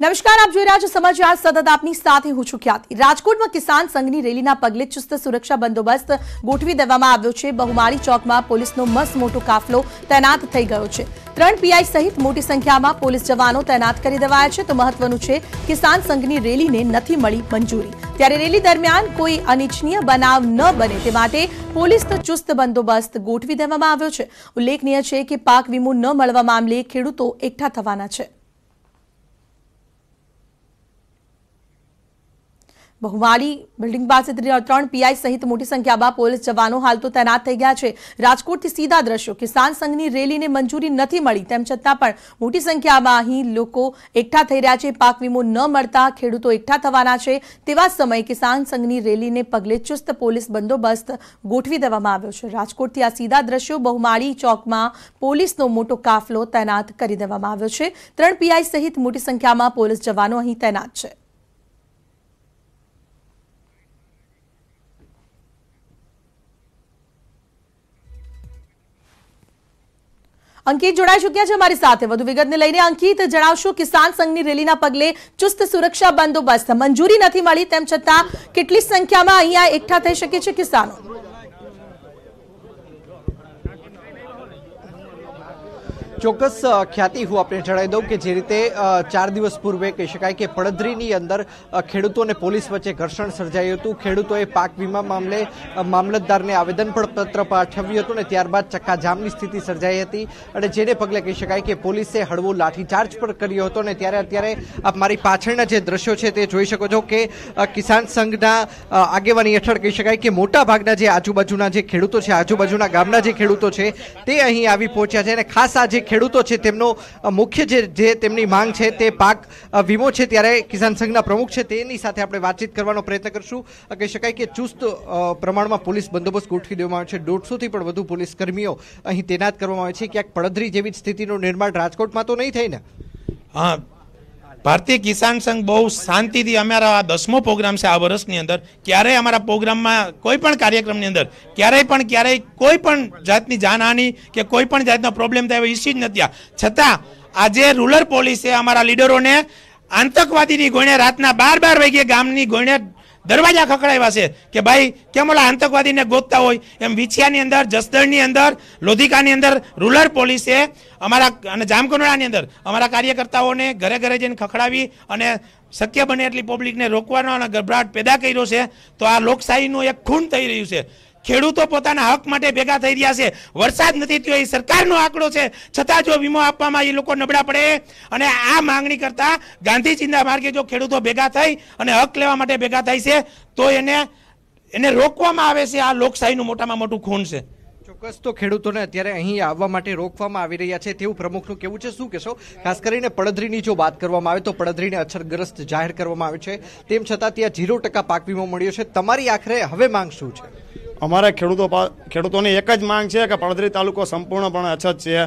નમસ્કાર આપ જોઈ રહ્યા છો સમાચાર સતત આપની સાથે હું છું ખ્યાતિ રાજકોટમાં કિસાન સંઘની રેલીના પગલે ચુસ્ત સુરક્ષા બંદોબસ્ત ગોઠવી દેવામાં આવ્યો છે બહુમાળી ચોકમાં પોલીસનો મસ્ત મોટો કાફલો તૈનાત થઈ ગયો છે ત્રણ પીઆઈ સહિત મોટી સંખ્યામાં પોલીસ જવાનો તૈનાત કરી દેવાયા છે તો મહત્વનું છે કિસાન સંઘની રેલીને નથી મળી મંજૂરી ત્યારે રેલી દરમિયાન કોઈ અનિચ્છનીય બનાવ ન બને તે માટે પોલીસનો ચુસ્ત બંદોબસ્ત ગોઠવી દેવામાં આવ્યો છે ઉલ્લેખનીય છે કે પાક વીમો ન મળવા મામલે ખેડૂતો એકઠા થવાના છે બહુમાળી બિલ્ડિંગ પાસે ત્રણ પીઆઈ સહિત મોટી સંખ્યામાં પોલીસ જવાનો હાલ તો તૈનાત થઈ ગયા છે રાજકોટથી સીધા દ્રશ્યો કિસાન સંઘની રેલીને મંજૂરી નથી મળી તેમ છતાં પણ મોટી સંખ્યામાં અહીં લોકો એકઠા થઈ રહ્યા છે પાક વીમો ન મળતા ખેડૂતો એકઠા થવાના છે તેવા સમયે કિસાન સંઘની રેલીને પગલે ચુસ્ત પોલીસ બંદોબસ્ત ગોઠવી દેવામાં આવ્યો છે રાજકોટથી આ સીધા દ્રશ્યો બહુમાળી ચોકમાં પોલીસનો મોટો કાફલો તૈનાત કરી દેવામાં આવ્યો છે ત્રણ પીઆઈ સહિત મોટી સંખ્યામાં પોલીસ જવાનો અહીં તૈનાત છે અંકિત જોડાઈ ચૂક્યા છે અમારી સાથે વધુ વિગતને લઈને અંકિત જણાવશો કિસાન સંઘની રેલીના પગલે ચુસ્ત સુરક્ષા બંદોબસ્ત મંજૂરી નથી મળી તેમ છતાં કેટલી સંખ્યામાં અહીંયા એકઠા થઈ શકે છે કિસાનો ચોક્કસ ખ્યાતિ હું આપણે જણાવી દઉં કે જે રીતે ચાર દિવસ પૂર્વે કહી શકાય કે પડદરીની અંદર ખેડૂતો અને પોલીસ વચ્ચે ઘર્ષણ સર્જાયું હતું ખેડૂતોએ પાક વીમા મામલે મામલતદારને આવેદન પણ પત્ર પાઠવ્યું હતું અને ત્યારબાદ ચક્કાજામની સ્થિતિ સર્જાઈ હતી અને જેને પગલે કહી શકાય કે પોલીસે હળવો લાઠીચાર્જ પણ કર્યો હતો અને ત્યારે અત્યારે આપ મારી પાછળના જે દ્રશ્યો છે તે જોઈ શકો છો કે કિસાન સંઘના આગેવાની હેઠળ કહી શકાય કે મોટા ભાગના જે આજુબાજુના જે ખેડૂતો છે આજુબાજુના ગામના જે ખેડૂતો છે તે અહીં આવી પહોંચ્યા છે અને ખાસ આ જે ખેડૂતો છે તેમનો મુખ્ય જે જે તેમની માંગ છે તે પાક વીમો છે ત્યારે કિસાન સંઘના પ્રમુખ છે તેની સાથે આપણે વાતચીત કરવાનો પ્રયત્ન કરશું કહી શકાય કે ચુસ્ત પ્રમાણમાં પોલીસ બંદોબસ્ત ગોઠવી દેવામાં આવે છે દોઢસોથી પણ વધુ પોલીસ કર્મીઓ અહીં તૈનાત કરવામાં આવે છે ક્યાંક પડધરી જેવી સ્થિતિનું નિર્માણ રાજકોટમાં તો નહીં થાય ને હા ભારતીય કિસાન સંઘ બહુ શાંતિથી અમારા આ દસમો પ્રોગ્રામ છે આ વર્ષની અંદર ક્યારેય અમારા પ્રોગ્રામમાં કોઈ પણ કાર્યક્રમની અંદર ક્યારેય પણ ક્યારેય કોઈ પણ જાતની જાનહાની કે કોઈ પણ જાતનો પ્રોબ્લેમ થાય એવો ઇસ્યુ જ નથી છતાં આજે રૂરલ પોલીસે અમારા લીડરોને આતંકવાદીની ગોણે રાતના બાર બાર વાગ્યે ગામની ગોણે દરવાજા ખકડાવ્યા છે કે ભાઈ કેમ ઓલા આતંકવાદીને ગોતતા હોય એમ વિછિયાની અંદર જસદણની અંદર લોધિકાની અંદર રૂરલ પોલીસે અમારા અને જામકનોડાની અંદર અમારા કાર્યકર્તાઓને ઘરે ઘરે જઈને ખખડાવી અને શક્ય બને એટલી પબ્લિકને રોકવાનો અને ગભરાટ પેદા કર્યો છે તો આ લોકશાહીનું એક ખૂન થઈ રહ્યું છે ખેડૂતો પોતાના હક માટે ભેગા થઈ રહ્યા છે વરસાદ નથી થયો એ સરકારનો આંકડો છે છતાં જો વીમો આપવામાં એ લોકો નબળા પડે અને આ માંગણી કરતા ગાંધીજીના માર્ગે જો ખેડૂતો ભેગા થઈ અને હક લેવા માટે ભેગા થાય છે તો એને એને રોકવામાં આવે છે આ લોકશાહીનું મોટામાં મોટું ખૂન છે ચોક્કસ તો ખેડૂતોને અત્યારે અહીં આવવા માટે રોકવામાં આવી રહ્યા છે તેવું પ્રમુખનું કેવું છે શું કહેશો ખાસ કરીને પડધરીની જો વાત કરવામાં આવે તો પડધરીને અછરગ્રસ્ત જાહેર કરવામાં આવે છે તેમ છતાં ત્યાં ઝીરો ટકા પાક વીમો મળ્યો છે તમારી આખરે હવે માંગ શું છે અમારા ખેડૂતો ખેડૂતોની એક જ માંગ છે કે પડધરી તાલુકો સંપૂર્ણપણે અછત છે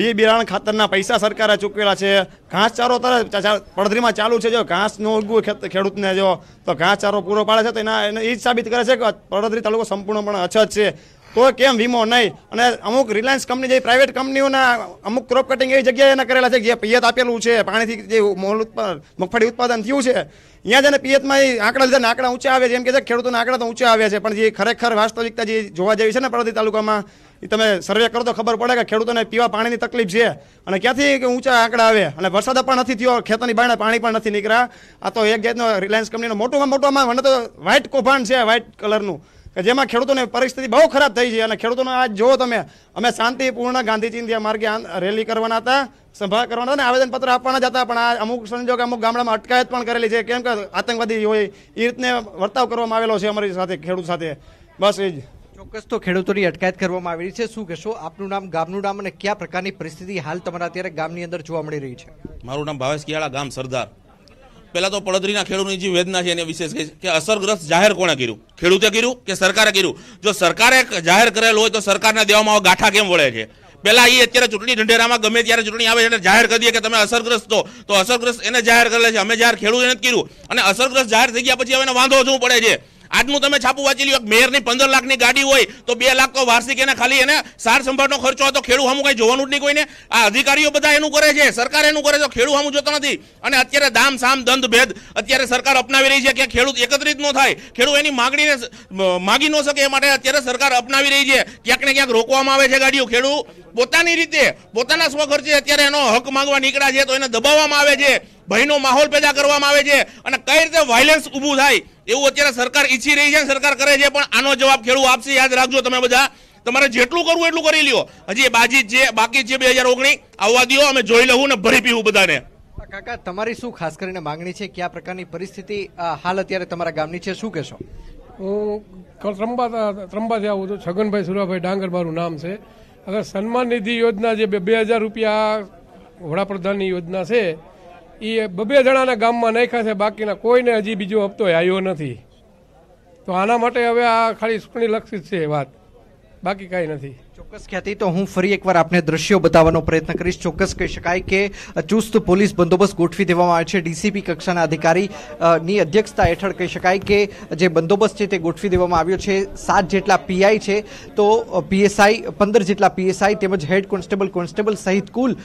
બી બિરાણ ખાતરના પૈસા સરકારે ચૂકવેલા છે ઘાસચારો તરત પડધરીમાં ચાલુ છે જો ઘાસ ન ઉગવું ખેડૂતને જો તો ઘાસચારો પૂરો પાડે છે તો એના એ જ સાબિત કરે છે કે પડધરી તાલુકો સંપૂર્ણપણે અછત છે તો કેમ વીમો નહીં અને અમુક રિલાયન્સ કંપની જે પ્રાઇવેટ કંપનીઓના અમુક ક્રોપ કટિંગ એવી જગ્યાએ એના કરેલા છે જે પિયત આપેલું છે પાણીથી જે મોલ ઉત્પાદન મગફળી ઉત્પાદન થયું છે અહીંયા જેને પિયતમાં એ આંકડા લીધા આંકડા ઊંચા આવે છે એમ કે છે ખેડૂતોના આંકડા તો ઊંચા આવે છે પણ જે ખરેખર વાસ્તવિકતા જે જોવા જેવી છે ને પડોદી તાલુકામાં એ તમે સર્વે કરો તો ખબર પડે કે ખેડૂતોને પીવા પાણીની તકલીફ છે અને ક્યાંથી ઊંચા આંકડા આવે અને વરસાદ પણ નથી થયો ખેતરની બાયણે પાણી પણ નથી નીકળ્યા આ તો એક જાતનો રિલાયન્સ કંપનીનો મોટોમાં મોટોમાં મને તો વ્હાઇટ કૌભાંડ છે વ્હાઇટ કલરનું કે જેમાં ખેડૂતોની પરિસ્થિતિ બહુ ખરાબ થઈ છે અને ખેડૂતોને આજ જુઓ તમે અમે શાંતિપૂર્ણ ગાંધી ચિંધ્યા માર્ગે રેલી કરવાના હતા સભા કરવાના હતા આવેદનપત્ર આપવાના જ હતા પણ આ અમુક સંજોગ અમુક ગામડામાં અટકાયત પણ કરેલી છે કેમ કે આતંકવાદી હોય એ રીતને વર્તાવ કરવામાં આવેલો છે અમારી સાથે ખેડૂત સાથે બસ એ જ ચોક્કસ તો ખેડૂતોની અટકાયત કરવામાં આવી રહી છે શું કહેશો આપનું નામ ગામનું નામ અને કયા પ્રકારની પરિસ્થિતિ હાલ તમારા અત્યારે ગામની અંદર જોવા મળી રહી છે મારું નામ ભાવેશ કિયાળા ગામ સરદાર પહેલાં તો પડદરીના ખેડૂતની જે વેદના છે એને વિશેષ કહે કે અસરગ્રસ્ત જાહેર કોણે કર્યું ખેડૂતે કર્યું કે સરકારે કર્યું જો સરકારે જાહેર કરેલ હોય તો સરકારના દેવામાં ગાંઠા કેમ વળે છે પહેલા એ અત્યારે ચૂંટણી ઢંઢેરામાં ગમે ત્યારે ચૂંટણી આવે એને જાહેર કરી દઈએ કે તમે અસરગ્રસ્ત છો તો અસરગ્રસ્ત એને જાહેર કરેલા છે અમે જાહેર ખેડૂત એને જ કર્યું અને અસરગ્રસ્ત જાહેર થઈ ગયા પછી હવે એને વાંધો શું પડે છે આજનું તમે છાપું વાંચી લ્યો મેયરની પંદર લાખની ગાડી હોય તો બે લાખ તો વાર્ષિક એને ખાલી એને સાર સંભાળનો ખર્ચો તો ખેડૂત હમું કંઈ જોવાનું જ નહીં કોઈને આ અધિકારીઓ બધા એનું કરે છે સરકાર એનું કરે છે ખેડૂત હમું જોતો નથી અને અત્યારે દામ સામ દંધ ભેદ અત્યારે સરકાર અપનાવી રહી છે કે ખેડૂત એકત્રિત ન થાય ખેડૂત એની માગણીને માગી ન શકે એ માટે અત્યારે સરકાર અપનાવી રહી છે ક્યાંક ને ક્યાંક રોકવામાં આવે છે ગાડીઓ ખેડૂત પોતાની રીતે પોતાના સ્વખર્ચે અત્યારે એનો હક માંગવા નીકળ્યા છે તો એને દબાવવામાં આવે છે ભયનો માહોલ પેદા કરવામાં આવે છે અને કઈ રીતે વાયલન્સ ઊભું થાય એવું અત્યારે સરકાર ઈચ્છી રહી છે સરકાર કરે છે પણ આનો જવાબ ખેડૂત આપશે યાદ રાખજો તમે બધા તમારે જેટલું કરવું એટલું કરી લ્યો હજી બાજી જે બાકી છે બે હજાર ઓગણીસ આવવા દો અમે જોઈ લઉં ને ભરી પીવું બધાને કાકા તમારી શું ખાસ કરીને માંગણી છે કયા પ્રકારની પરિસ્થિતિ હાલ અત્યારે તમારા ગામની છે શું કહેશો હું ત્રંબા ત્રંબાથી આવું છું છગનભાઈ સુરાભાઈ ડાંગર મારું નામ છે હવે સન્માન નિધિ યોજના જે બે હજાર રૂપિયા વડાપ્રધાનની યોજના છે એ બબે જણાના ગામમાં નાખ્યા છે બાકીના કોઈને હજી બીજો હપ્તો આવ્યો નથી તો આના માટે હવે આ ખાલી ચૂંટણીલક્ષી છે વાત બાકી કાંઈ નથી ચોક્કસ ખ્યાતિ તો હું ફરી એકવાર આપને દ્રશ્યો બતાવવાનો પ્રયત્ન કરીશ ચોક્કસ કહી શકાય કે ચુસ્ત પોલીસ બંદોબસ્ત ગોઠવી દેવામાં આવ્યો છે ડીસીપી કક્ષાના અધિકારી ની અધ્યક્ષતા હેઠળ કહી શકાય કે જે બંદોબસ્ત છે તે ગોઠવી દેવામાં આવ્યો છે સાત જેટલા પીઆઈ છે તો પીએસઆઈ પંદર જેટલા પીએસઆઈ તેમજ હેડ કોન્સ્ટેબલ કોન્સ્ટેબલ સહિત કુલ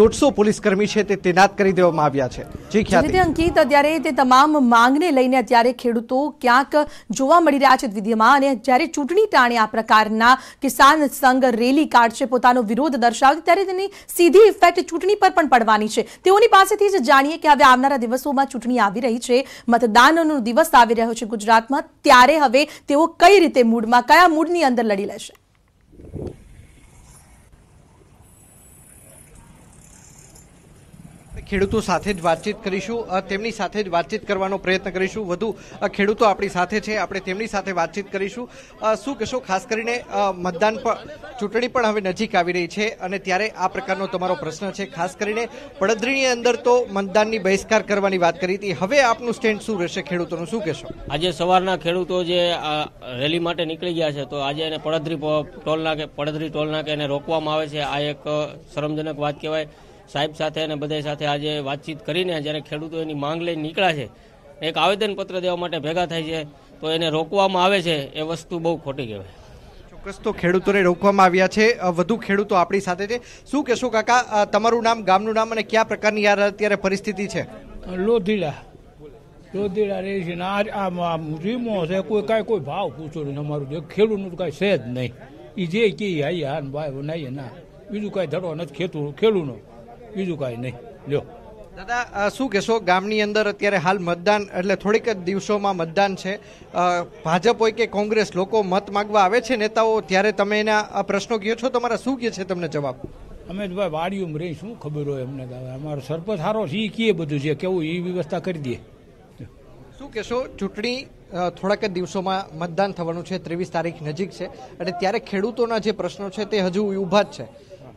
દોઢસો પોલીસકર્મી છે તે તૈનાત કરી દેવામાં આવ્યા છે જી ખ્યાતિ અંકિત અત્યારે તે તમામ માંગને લઈને અત્યારે ખેડૂતો ક્યાંક જોવા મળી રહ્યા છે વિધિમાં અને જ્યારે ચૂંટણી ટાણે આ પ્રકારના કિસાન સંઘ ગરેલી કાડ છે પોતાનો વિરોધ દર્શાવતી ત્યારે તેની સીધી ઇફેક્ટ ચુટણી પર પણ પડવાની છે તેઓની પાસેથી જ જાણીએ કે હવે આવનારા દિવસોમાં ચુટણી આવી રહી છે મતદાનનો દિવસ આવી રહ્યો છે ગુજરાતમાં ત્યારે હવે તેઓ કઈ રીતે મૂડમાં કયા મૂડની અંદર લડી લેશે ખેડૂતો સાથે જ વાતચીત કરીશું તેમની સાથે જ વાતચીત કરવાનો પ્રયત્ન કરીશું વધુ ખેડૂતો આપણી સાથે છે આપણે તેમની સાથે વાતચીત કરીશું શું કહેશો ખાસ કરીને મતદાન પણ ચૂંટણી પણ હવે નજીક આવી રહી છે અને ત્યારે આ પ્રકારનો તમારો પ્રશ્ન છે ખાસ કરીને પડદરીની અંદર તો મતદાનની બહિષ્કાર કરવાની વાત કરી હતી હવે આપનું સ્ટેન્ડ શું રહેશે ખેડૂતોનું શું કહેશો આજે સવારના ખેડૂતો જે રેલી માટે નીકળી ગયા છે તો આજે એને પડદરી ટોલ નાકે પડદરી ટોલ નાકે એને રોકવામાં આવે છે આ એક શરમજનક વાત કહેવાય સાહેબ સાથે અને બધા સાથે આજે વાતચીત કરીને જ્યારે ખેડૂતો એની માંગ લઈને નીકળ્યા છે એક આવેદનપત્ર દેવા માટે ભેગા થાય છે તો એને રોકવામાં આવે છે એ વસ્તુ બહુ ખોટી કહેવાય ચોક્કસ તો ખેડૂતોને રોકવામાં આવ્યા છે વધુ ખેડૂતો આપણી સાથે છે શું કહેશો કાકા તમારું નામ ગામનું નામ અને કયા પ્રકારની અત્યારે પરિસ્થિતિ છે લોધીડા લોધીડા રહે છે આ રીમો છે કોઈ કાંઈ કોઈ ભાવ પૂછો નહીં અમારું જે ખેડૂતનું કાંઈ છે જ નહીં એ જે કહે હાઈ હા ભાઈ નહીં ના બીજું કાંઈ ધડો નથી ખેતું ખેડૂતો બીજું કાંઈ નહીં જો દાદા શું કહેશો ગામની અંદર અત્યારે હાલ મતદાન એટલે થોડીક જ દિવસોમાં મતદાન છે ભાજપ હોય કે કોંગ્રેસ લોકો મત માગવા આવે છે નેતાઓ ત્યારે તમે એના પ્રશ્નો કહો છો તમારા શું કહે છે તમને જવાબ અમે તો ભાઈ વાડીઓમાં રહી શું ખબર હોય અમને અમારો સરપંચ સારો છે એ કીએ બધું છે કેવું એ વ્યવસ્થા કરી દઈએ શું કહેશો ચૂંટણી થોડાક જ દિવસોમાં મતદાન થવાનું છે ત્રેવીસ તારીખ નજીક છે અને ત્યારે ખેડૂતોના જે પ્રશ્નો છે તે હજુ ઊભા જ છે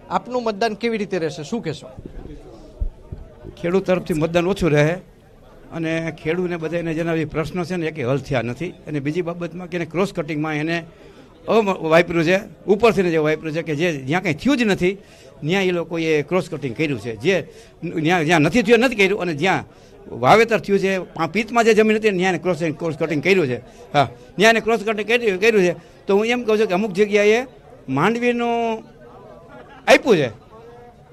આપનું મતદાન કેવી રીતે રહેશે શું કહેશો ખેડૂત તરફથી મતદાન ઓછું રહે અને ખેડૂતને બધાને જેના પ્રશ્નો છે ને એ હલ થયા નથી અને બીજી બાબતમાં કે એને ક્રોસ કટિંગમાં એને વાપર્યું છે ઉપરથી જે વાપર્યું છે કે જે જ્યાં કંઈ થયું જ નથી ત્યાં એ લોકોએ ક્રોસ કટિંગ કર્યું છે જે જ્યાં જ્યાં નથી થયું નથી કર્યું અને જ્યાં વાવેતર થયું છે પિત્તમાં જે જમીન હતી ત્યાં ક્રોસ ક્રોસ કટિંગ કર્યું છે હા ત્યાં ક્રોસ કટિંગ કર્યું કર્યું છે તો હું એમ કહું છું કે અમુક જગ્યાએ માંડવીનું આપ્યું છે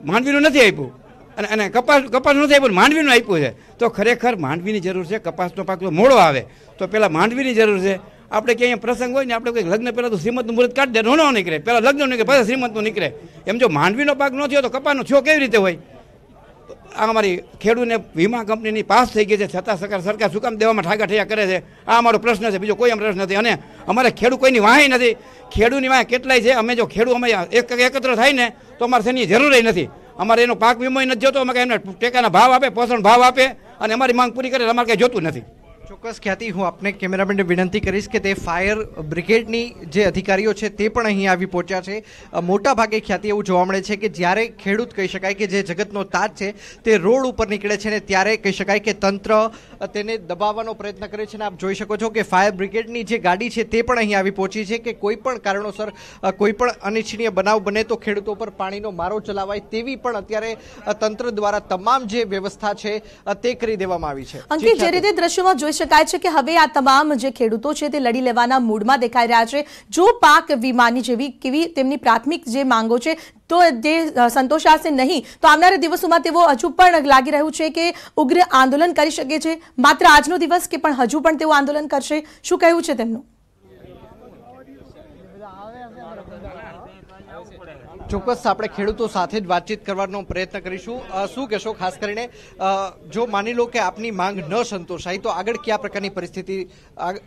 માંડવીનું નથી આપ્યું અને અને કપાસ કપાસ નથી આપ્યું માંડવીનું આપ્યું છે તો ખરેખર માંડવીની જરૂર છે કપાસનો પાક મોડો આવે તો પહેલાં માંડવીની જરૂર છે આપણે ક્યાંય પ્રસંગ હોય ને આપણે કંઈક લગ્ન પહેલાં તો શ્રીમતનું મુહૂર્ત કાઢી દે નો નીકળે પહેલાં લગ્ન નીકળે પછી શ્રીમતનું નીકળે એમ જો માંડવીનો પાક ન થયો તો કપાસનો થયો કેવી રીતે હોય અમારી ખેડૂતને વીમા કંપનીની પાસ થઈ ગઈ છે છતાં સરકાર સરકાર શું કામ દેવામાં ઠાગાઠૈયા કરે છે આ અમારો પ્રશ્ન છે બીજો કોઈ પ્રશ્ન નથી અને અમારે ખેડૂત કોઈની વાહી નથી ખેડૂતની વાહ કેટલાય છે અમે જો ખેડૂત અમે એક એકત્ર થાય ને તો અમારે તેની જરૂરય નથી અમારે એનો પાક વીમો નથી જોતો અમે એમને ટેકાના ભાવ આપે પોષણ ભાવ આપે અને અમારી માંગ પૂરી કરે અમારે કંઈ જોતું નથી ચોક્કસ ખ્યાતિ હું આપને કેમેરામેનને વિનંતી કરીશ કે તે ફાયર બ્રિગેડની જે અધિકારીઓ છે તે પણ અહીં આવી પહોંચ્યા છે મોટા ભાગે ખ્યાતિ એવું જોવા મળે છે કે જ્યારે ખેડૂત કહી શકાય કે જે જગતનો તાજ છે તે રોડ ઉપર નીકળે છે ને ત્યારે કહી શકાય કે તંત્ર તેને દબાવવાનો પ્રયત્ન કરે છે ને આપ જોઈ શકો છો કે ફાયર બ્રિગેડની જે ગાડી છે તે પણ અહીં આવી પહોંચી છે કે કોઈ પણ કારણોસર કોઈ પણ અનિચ્છનીય બનાવ બને તો ખેડૂતો પર પાણીનો મારો ચલાવાય તેવી પણ અત્યારે તંત્ર દ્વારા તમામ જે વ્યવસ્થા છે તે કરી દેવામાં આવી છે અંકિત જે રીતે દ્રશ્યોમાં જોઈ શકાય શકાય છે કે હવે આ તમામ જે ખેડૂતો છે તે લડી લેવાના મૂડમાં દેખાઈ રહ્યા છે જો પાક વીમાની જેવી કેવી તેમની પ્રાથમિક જે માંગો છે તો જે સંતોષાશે નહીં તો આવનારા દિવસોમાં તેઓ હજુ પણ લાગી રહ્યું છે કે ઉગ્ર આંદોલન કરી શકે છે માત્ર આજનો દિવસ કે પણ હજુ પણ તેઓ આંદોલન કરશે શું કહેવું છે તેમનું ચોક્કસ આપણે ખેડૂતો સાથે જ વાતચીત કરવાનો પ્રયત્ન કરીશું શું કહેશો ખાસ કરીને જો માની લો કે આપની માંગ ન સંતોષાય તો આગળ કયા પ્રકારની પરિસ્થિતિ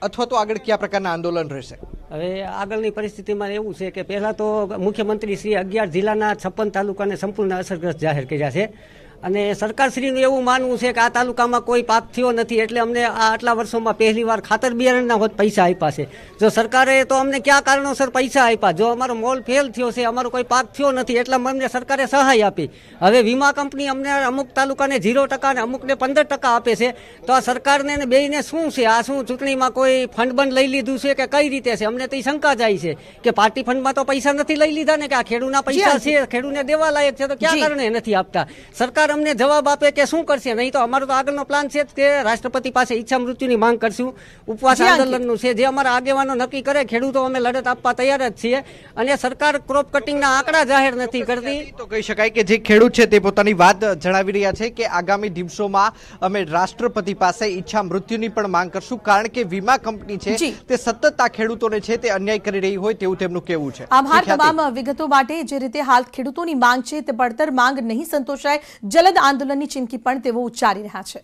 અથવા તો આગળ કયા પ્રકારના આંદોલન રહેશે હવે આગળની પરિસ્થિતિમાં એવું છે કે પહેલાં તો મુખ્યમંત્રી શ્રી અગિયાર જિલ્લાના છપ્પન તાલુકાને સંપૂર્ણ અસરગ્રસ્ત જાહેર કર્યા છે અને સરકારશ્રીનું એવું માનવું છે કે આ તાલુકામાં કોઈ પાક થયો નથી એટલે અમને આ આટલા વર્ષોમાં પહેલી વાર ખાતર બિયારણના હોત પૈસા આપ્યા છે જો સરકારે તો અમને ક્યાં કારણોસર પૈસા આપ્યા જો અમારો મોલ ફેલ થયો છે અમારો કોઈ પાક થયો નથી એટલા અમને સરકારે સહાય આપી હવે વીમા કંપની અમને અમુક તાલુકાને ઝીરો ટકા અને અમુકને પંદર ટકા આપે છે તો આ સરકારને બેને શું છે આ શું ચૂંટણીમાં કોઈ ફંડ બંધ લઈ લીધું છે કે કઈ રીતે છે અમને તો શંકા જાય છે કે પાર્ટી ફંડમાં તો પૈસા નથી લઈ લીધા ને કે આ ખેડૂના પૈસા છે ખેડૂને દેવા લાયક છે તો ક્યાં કારણે નથી આપતા સરકાર સરકાર અમને જવાબ આપે કે શું કરશે નહીં તો અમારો તો આગળનો પ્લાન છે કે રાષ્ટ્રપતિ પાસે ઈચ્છા મૃત્યુની માંગ કરશું ઉપવાસ આંદોલનનું છે જે અમારા આગેવાનો નક્કી કરે ખેડૂતો અમે લડત આપવા તૈયાર જ છીએ અને સરકાર ક્રોપ કટિંગના આંકડા જાહેર નથી કરતી તો કહી શકાય કે જે ખેડૂત છે તે પોતાની વાત જણાવી રહ્યા છે કે આગામી દિવસોમાં અમે રાષ્ટ્રપતિ પાસે ઈચ્છા મૃત્યુની પણ માંગ કરશું કારણ કે વીમા કંપની છે તે સતત આ ખેડૂતોને છે તે અન્યાય કરી રહી હોય તેવું તેમનું કહેવું છે આભાર તમામ વિગતો માટે જે રીતે હાલ ખેડૂતોની માંગ છે તે પડતર માંગ નહીં સંતોષાય જલદ આંદોલનની ચીમકી પણ તેઓ ઉચ્ચારી રહ્યા છે